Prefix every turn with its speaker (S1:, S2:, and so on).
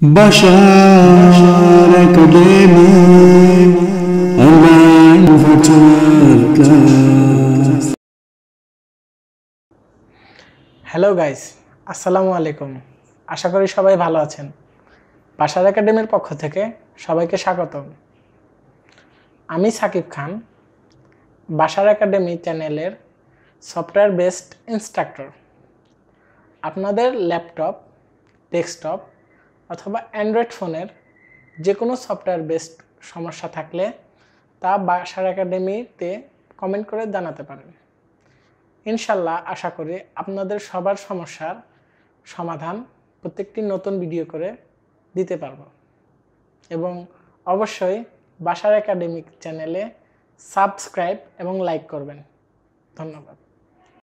S1: hello guys
S2: আসসালামু আলাইকুম আশা করি সবাই ভালো আছেন বাসার একাডেমির পক্ষ থেকে সবাইকে স্বাগত আমি সাকিব খান বাসার একাডেমি চ্যানেলের সফটওয়্যার বেসড ইনস্ট্রাক্টর আপনাদের ল্যাপটপ ডেস্কটপ অথবা অ্যান্ড্রয়েড ফোনের যে কোনো সফটওয়্যার বেসড সমস্যা থাকলে তা বাসার একাডেমিতে কমেন্ট করে জানাতে পারবে ইনশাল্লাহ আশা করি আপনাদের সবার সমস্যার সমাধান প্রত্যেকটি নতুন ভিডিও করে দিতে পারব এবং অবশ্যই বাসার একাডেমিক চ্যানেলে সাবস্ক্রাইব এবং লাইক করবেন ধন্যবাদ